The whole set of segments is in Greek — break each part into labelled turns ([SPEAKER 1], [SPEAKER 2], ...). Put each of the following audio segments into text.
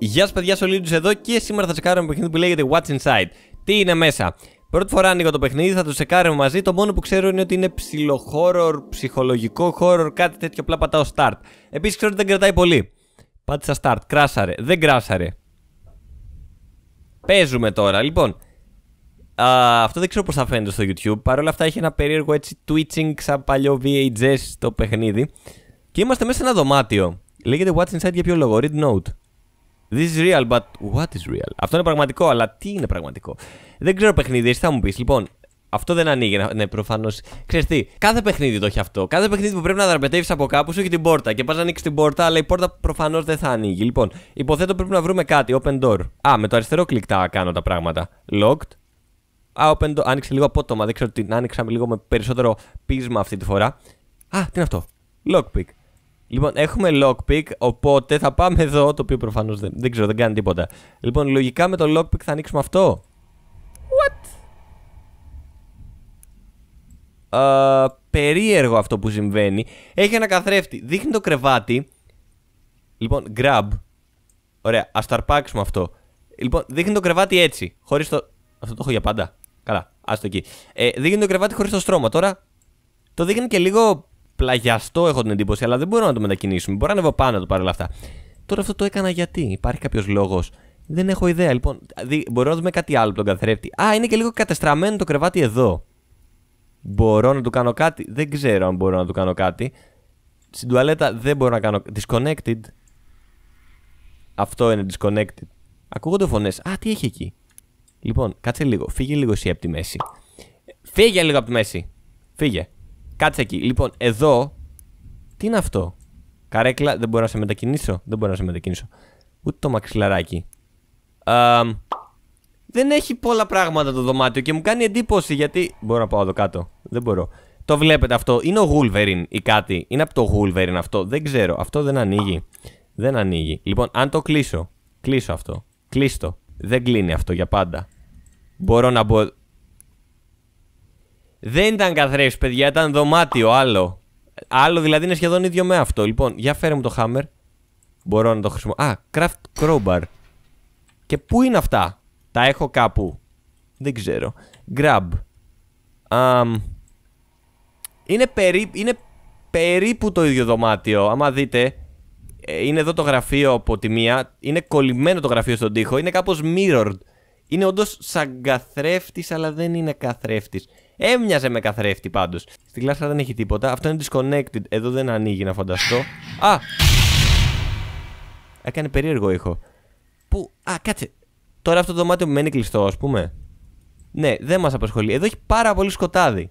[SPEAKER 1] Γεια σας, παιδιά, Σολίντου εδώ και σήμερα θα τσεκάρουμε ένα παιχνίδι που λέγεται What's Inside. Τι είναι μέσα. Πρώτη φορά ανοίγω το παιχνίδι, θα το τσεκάρουμε μαζί. Το μόνο που ξέρω είναι ότι είναι ψιλοχώρο, ψυχολογικό χώρο, κάτι τέτοιο. Απλά πατάω start. Επίσης ξέρω ότι δεν κρατάει πολύ. Πάτησα start, κράσαρε, δεν κράσαρε. Παίζουμε τώρα, λοιπόν. Α, αυτό δεν ξέρω πώς θα φαίνεται στο YouTube. Παρ' όλα αυτά έχει ένα περίεργο έτσι twitching σαν παλιό VHS το παιχνίδι. Και είμαστε μέσα σε ένα δωμάτιο. Λέγεται What's Inside για ποιο λόγο, Read Note. This is real, but what is real? Αυτό είναι πραγματικό, αλλά τι είναι πραγματικό. Δεν ξέρω παιχνίδι, εσύ θα μου πεις. Λοιπόν, αυτό δεν ανοίγει, ναι, ναι προφανώς. Ξέρεις τι, κάθε παιχνίδι το έχει αυτό. Κάθε παιχνίδι που πρέπει να δραπετεύεις από κάπου σου έχει την πόρτα. Και πας να ανοίξεις την πόρτα, αλλά η πόρτα προφανώς δεν θα ανοίγει. Λοιπόν, υποθέτω πρέπει να βρούμε κάτι. Open door. Α, με το αριστερό κλικ τα κάνω τα πράγματα. Locked. Α, open door. Άνοιξε λίγο απότομα. Δεν ξέρω τι. Άνοιξαμε λίγο με περισσότερο πείσμα αυτή τη φορά. Α, τι είναι αυτό. Lockpick. Λοιπόν, έχουμε lockpick, οπότε θα πάμε εδώ, το οποίο προφανώς δεν, δεν ξέρω, δεν κάνει τίποτα. Λοιπόν, λογικά με το lockpick θα ανοίξουμε αυτό. What? περίεργο αυτό που συμβαίνει. Έχει ένα καθρέφτη. Δείχνει το κρεβάτι. Λοιπόν, grab. Ωραία, ας το αρπάξουμε αυτό. Λοιπόν, δείχνει το κρεβάτι έτσι. Χωρίς το. Αυτό το έχω για πάντα. Καλά, το εκεί. Ε, δείχνει το κρεβάτι χωρίς το στρώμα. Τώρα το δείχνει και λίγο πλαγιαστό, έχω την εντύπωση, αλλά δεν μπορώ να το μετακινήσουμε. Μπορώ να ανέβω πάνω να το πάρω όλα αυτά. Τώρα αυτό το έκανα γιατί, υπάρχει κάποιος λόγος. Δεν έχω ιδέα. Λοιπόν, δη, μπορώ να δούμε κάτι άλλο από τον καθρέφτη. Α, είναι και λίγο κατεστραμμένο το κρεβάτι εδώ. Μπορώ να του κάνω κάτι. Δεν ξέρω αν μπορώ να του κάνω κάτι. Στην τουαλέτα δεν μπορώ να κάνω. Disconnected. Αυτό είναι disconnected. Ακούγονται φωνές. Α, τι έχει εκεί. Λοιπόν, κάτσε λίγο. Φύγε λίγο εσύ από τη μέση. Φύγε λίγο από τη μέση. Φύγε. Κάτσε εκεί. Λοιπόν, εδώ. Τι είναι αυτό. Καρέκλα, δεν μπορώ να σε μετακινήσω. Δεν μπορώ να σε μετακινήσω. Ούτε το μαξιλαράκι. δεν έχει πολλά πράγματα το δωμάτιο και μου κάνει εντύπωση γιατί. Μπορώ να πάω εδώ κάτω. Δεν μπορώ. Το βλέπετε αυτό. Είναι ο Γούλβεριν ή κάτι. Είναι από το Γούλβεριν αυτό. Δεν ξέρω. Αυτό δεν ανοίγει. Δεν ανοίγει. Λοιπόν, αν το κλείσω. Κλείσω αυτό. Κλείστο. Δεν κλείνει αυτό για πάντα. Μπορώ να μπω. Δεν ήταν καθρέφτης, παιδιά, ήταν δωμάτιο άλλο. Άλλο δηλαδή είναι σχεδόν ίδιο με αυτό. Λοιπόν, για φέρε μου το χάμερ. Μπορώ να το χρησιμοποιήσω. Α, craft crowbar. Και πού είναι αυτά. Τα έχω κάπου. Δεν ξέρω. Grab. Um, είναι, περί, είναι περίπου το ίδιο δωμάτιο. Άμα δείτε, ε, είναι εδώ το γραφείο από τη μία. Είναι κολλημένο το γραφείο στον τοίχο. Είναι κάπως mirrored. Είναι όντως σαν καθρέφτης, αλλά δεν είναι καθρέφτης. Έμοιαζε με καθρέφτη πάντως. Στην κλάστρα δεν έχει τίποτα. Αυτό είναι disconnected. Εδώ δεν ανοίγει να φανταστώ. Α! Έκανε περίεργο ήχο. Πού. Α, κάτσε. Τώρα αυτό το δωμάτιο μένει κλειστό, ας πούμε. Ναι, δεν μας απασχολεί. Εδώ έχει πάρα πολύ σκοτάδι.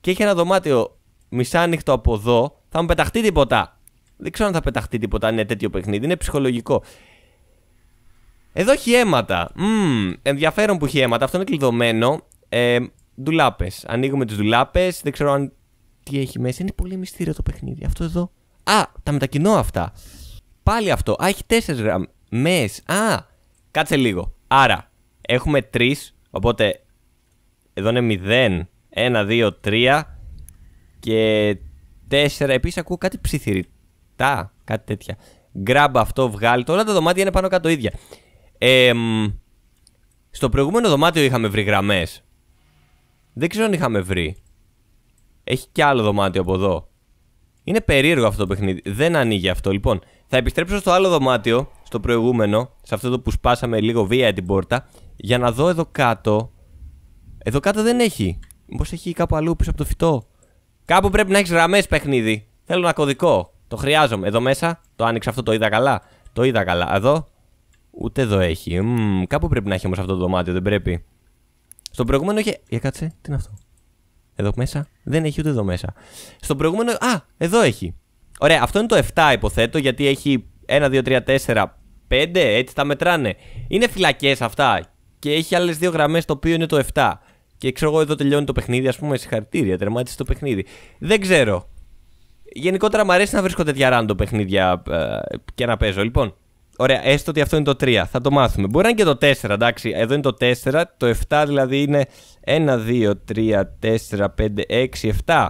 [SPEAKER 1] Και έχει ένα δωμάτιο μισάνυχτο από εδώ. Θα μου πεταχτεί τίποτα. Δεν ξέρω αν θα πεταχτεί τίποτα. Είναι τέτοιο παιχνίδι. Είναι ψυχολογικό. Εδώ έχει αίματα. Μmm, ενδιαφέρον που έχει αίματα. Αυτό είναι κλειδωμένο. Ε, ντουλάπες. Ανοίγουμε τις δουλάπε. Δεν ξέρω αν. Τι έχει μέσα. Είναι πολύ μυστήριο το παιχνίδι. Αυτό εδώ. Α, τα μετακινώ αυτά. Πάλι αυτό. Α, έχει τέσσερις γραμμές. Α, κάτσε λίγο. Άρα, έχουμε τρεις. Οπότε, εδώ είναι 0, 1, 2, 3 και 4. Επίσης, ακούω κάτι ψιθυρητά, Κάτι τέτοια. Γκράμπ αυτό, βγάλει. Όλα τα δωμάτια είναι πάνω κάτω ίδια. Ε, στο προηγούμενο δωμάτιο είχαμε βρει γραμμές δεν ξέρω αν είχαμε βρει. Έχει κι άλλο δωμάτιο από εδώ. Είναι περίεργο αυτό το παιχνίδι. Δεν ανοίγει αυτό. Λοιπόν, θα επιστρέψω στο άλλο δωμάτιο, στο προηγούμενο, σε αυτό το που σπάσαμε λίγο βία την πόρτα, για να δω εδώ κάτω. Εδώ κάτω δεν έχει. Μήπως έχει κάπου αλλού πίσω από το φυτό. Κάπου πρέπει να έχεις γραμμές παιχνίδι. Θέλω ένα κωδικό. Το χρειάζομαι. Εδώ μέσα. Το άνοιξα αυτό, το είδα καλά. Το είδα καλά. Εδώ. Ούτε εδώ έχει. Μ, κάπου πρέπει να έχει όμως αυτό το δωμάτιο, δεν πρέπει. Στον προηγούμενο είχε. Για κάτσε, τι είναι αυτό. Εδώ μέσα. Δεν έχει ούτε εδώ μέσα. Στο προηγούμενο. Α, εδώ έχει. Ωραία, αυτό είναι το 7 υποθέτω γιατί έχει 1, 2, 3, 4, 5. Έτσι τα μετράνε. Είναι φυλακές αυτά. Και έχει άλλες δύο γραμμές το οποίο είναι το 7. Και ξέρω εγώ εδώ τελειώνει το παιχνίδι, ας πούμε, συγχαρητήρια, τερμάτισε το παιχνίδι. Δεν ξέρω. Γενικότερα μου αρέσει να βρίσκω τέτοια ράντο παιχνίδια ε, και να παίζω. Λοιπόν, Ωραία, έστω ότι αυτό είναι το 3. Θα το μάθουμε. Μπορεί να είναι και το 4, εντάξει. Εδώ είναι το 4. Το 7 δηλαδή είναι 1, 2, 3, 4, 5, 6, 7.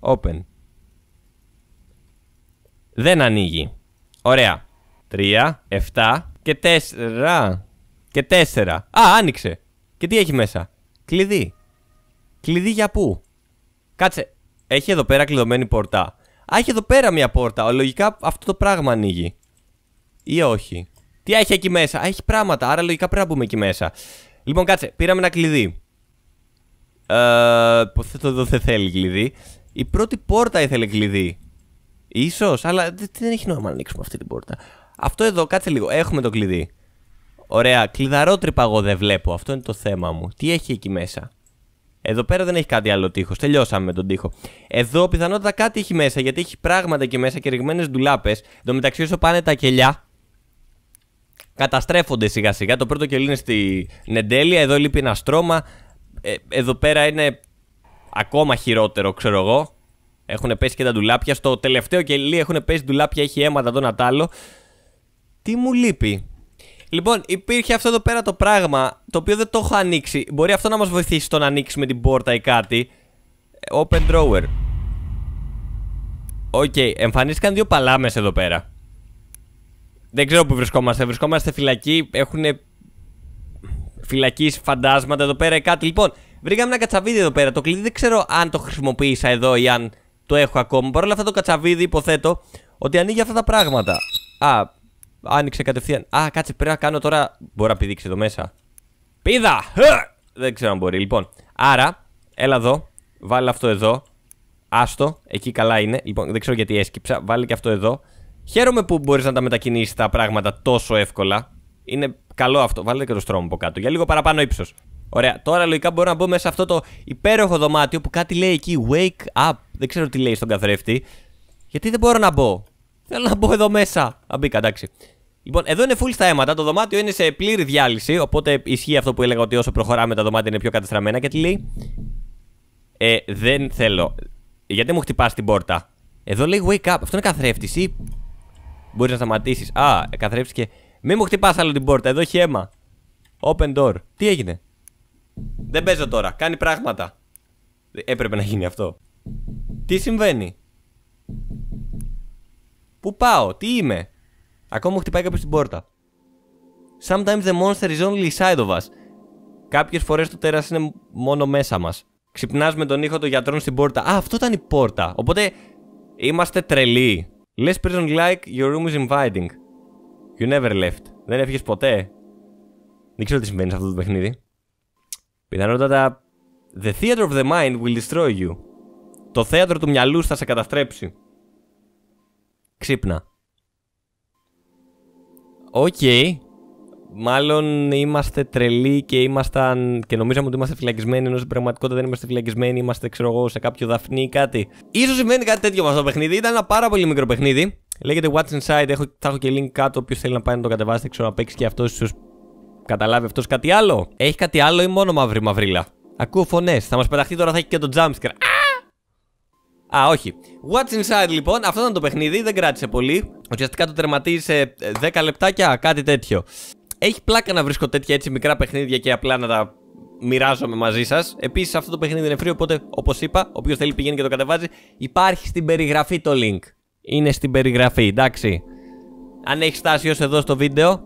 [SPEAKER 1] Open. Δεν ανοίγει. Ωραία. 3, 7 και 4. Και 4. Α, άνοιξε. Και τι έχει μέσα. Κλειδί. Κλειδί για πού. Κάτσε. Έχει εδώ πέρα κλειδωμένη πόρτα. Α, έχει εδώ πέρα μια πόρτα. Λογικά αυτό το πράγμα ανοίγει ή όχι. Τι έχει εκεί μέσα. Α, έχει πράγματα. Άρα λογικά πρέπει να μπούμε εκεί μέσα. Λοιπόν, κάτσε. Πήραμε ένα κλειδί. Ε, το εδώ δεν θέλει κλειδί. Η πρώτη πόρτα ήθελε κλειδί. Ίσως, αλλά δεν έχει νόημα να ανοίξουμε αυτή την πόρτα. Αυτό εδώ, κάτσε λίγο. Έχουμε το κλειδί. Ωραία. Κλειδαρότρυπα εγώ δεν βλέπω. Αυτό είναι το θέμα μου. Τι έχει εκεί μέσα. Εδώ πέρα δεν έχει κάτι άλλο τείχος. Τελειώσαμε με τον τείχο. Εδώ πιθανότατα κάτι έχει μέσα γιατί έχει πράγματα εκεί μέσα και ρηγμένες ντουλάπες. Εν τω μεταξύ, όσο πάνε τα κελιά, καταστρέφονται σιγά σιγά. Το πρώτο κελί είναι στη Νεντέλια, εδώ λείπει ένα στρώμα. Ε, εδώ πέρα είναι ακόμα χειρότερο, ξέρω εγώ. Έχουν πέσει και τα ντουλάπια. Στο τελευταίο κελί έχουν πέσει ντουλάπια, έχει αίματα εδώ τον άλλο. Τι μου λείπει. Λοιπόν, υπήρχε αυτό εδώ πέρα το πράγμα, το οποίο δεν το έχω ανοίξει. Μπορεί αυτό να μας βοηθήσει στο να ανοίξουμε την πόρτα ή κάτι. Open drawer. Οκ, okay, εμφανίστηκαν δύο παλάμες εδώ πέρα. Δεν ξέρω πού βρισκόμαστε. Βρισκόμαστε φυλακή. Έχουν φυλακής φαντάσματα εδώ πέρα ή κάτι. Λοιπόν, βρήκαμε ένα κατσαβίδι εδώ πέρα. Το κλειδί δεν ξέρω αν το χρησιμοποίησα εδώ ή αν το έχω ακόμα. Παρ' όλα αυτά το κατσαβίδι υποθέτω ότι ανοίγει αυτά τα πράγματα. Α, άνοιξε κατευθείαν. Α, κάτσε πρέπει να κάνω τώρα. Μπορώ να πηδήξεις εδώ μέσα. Πίδα! Δεν ξέρω αν μπορεί. Λοιπόν, άρα, έλα εδώ. Βάλε αυτό εδώ. Άστο, εκεί καλά είναι. Λοιπόν, δεν ξέρω γιατί έσκυψα. Βάλε και αυτό εδώ. Χαίρομαι που μπορείς να τα μετακινήσεις τα πράγματα τόσο εύκολα. Είναι καλό αυτό. Βάλετε και το στρώμα από κάτω. Για λίγο παραπάνω ύψος. Ωραία. Τώρα λογικά μπορώ να μπω μέσα σε αυτό το υπέροχο δωμάτιο που κάτι λέει εκεί. Wake up. Δεν ξέρω τι λέει στον καθρέφτη. Γιατί δεν μπορώ να μπω. Θέλω να μπω εδώ μέσα. Α, μπήκα, εντάξει. Λοιπόν, εδώ είναι full στα αίματα. Το δωμάτιο είναι σε πλήρη διάλυση. Οπότε ισχύει αυτό που έλεγα ότι όσο προχωράμε τα δωμάτια είναι πιο κατεστραμμένα. Και τι λέει. Ε, δεν θέλω. Γιατί μου χτυπάς την πόρτα. Εδώ λέει wake up. Αυτό είναι καθρέφτης Μπορείς να σταματήσεις. Α, καθρέψεις Μην μου χτυπάς άλλο την πόρτα, εδώ έχει αίμα. Open door. Τι έγινε. Δεν παίζω τώρα. Κάνει πράγματα. Έπρεπε να γίνει αυτό. Τι συμβαίνει. Πού πάω, τι είμαι. Ακόμα μου χτυπάει κάποιος την πόρτα. Sometimes the monster is only inside of us. Κάποιες φορές το τέρας είναι μόνο μέσα μας. Ξυπνάς με τον ήχο των γιατρών στην πόρτα. Α, αυτό ήταν η πόρτα. Οπότε είμαστε τρελοί. Less prison like, your room is inviting. You never left. Δεν έφυγες ποτέ. Δεν ξέρω τι συμβαίνει σε αυτό το παιχνίδι. Πιθανότατα... The theater of the mind will destroy you. Το θέατρο του μυαλού θα σε καταστρέψει. Ξύπνα. Οκ. Okay μάλλον είμαστε τρελοί και ήμασταν και νομίζαμε ότι είμαστε φυλακισμένοι, ενώ στην πραγματικότητα δεν είμαστε φυλακισμένοι, είμαστε ξέρω εγώ σε κάποιο δαφνί ή κάτι. Ίσως σημαίνει κάτι τέτοιο με αυτό το παιχνίδι, ήταν ένα πάρα πολύ μικρό παιχνίδι. Λέγεται What's Inside, έχω, θα έχω και link κάτω, όποιος θέλει να πάει να το κατεβάσει, ξέρω να παίξει και αυτός ίσως καταλάβει αυτός κάτι άλλο. Έχει κάτι άλλο ή μόνο μαύρη μαυρίλα. Ακούω φωνές. θα μας πεταχτεί τώρα θα έχει και το jumpscare. Α, όχι. What's inside λοιπόν, αυτό ήταν το παιχνίδι, δεν κράτησε πολύ. Ουσιαστικά το τερματίζει σε 10 ε, λεπτάκια, κάτι τέτοιο. Έχει πλάκα να βρίσκω τέτοια έτσι μικρά παιχνίδια και απλά να τα μοιράζομαι μαζί σας. Επίσης, αυτό το παιχνίδι είναι φρύο οπότε όπως είπα, όποιος θέλει πηγαίνει και το κατεβάζει. Υπάρχει στην περιγραφή το link. Είναι στην περιγραφή, εντάξει. Αν έχεις στάσει ως εδώ στο βίντεο,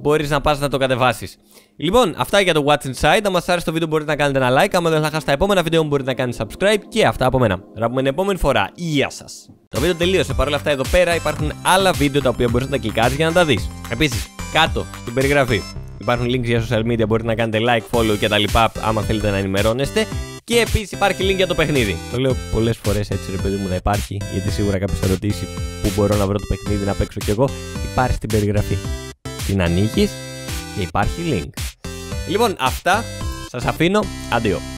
[SPEAKER 1] μπορείς να πας να το κατεβάσεις. Λοιπόν, αυτά για το Watch Inside. Αν μας άρεσε το βίντεο, μπορείτε να κάνετε ένα like. Αν δεν θα χάσει τα επόμενα βίντεο, μπορείτε να κάνετε subscribe. Και αυτά από μένα. την επόμενη φορά. Γεια σας. Το βίντεο τελείωσε. Παρ' όλα αυτά, εδώ πέρα υπάρχουν άλλα βίντεο τα οποία μπορείς να τα κλικάρεις για να τα δεις. Επίσης, κάτω στην περιγραφή. Υπάρχουν links για social media, μπορείτε να κάνετε like, follow και τα λοιπά άμα θέλετε να ενημερώνεστε. Και επίσης υπάρχει link για το παιχνίδι. Το λέω πολλές φορές έτσι, ρε παιδί μου, να υπάρχει, γιατί σίγουρα κάποιος θα ρωτήσει πού μπορώ να βρω το παιχνίδι να παίξω κι εγώ. Υπάρχει στην περιγραφή. Την ανοίγεις και υπάρχει link. Λοιπόν, αυτά. Σας αφήνω. Αντίο.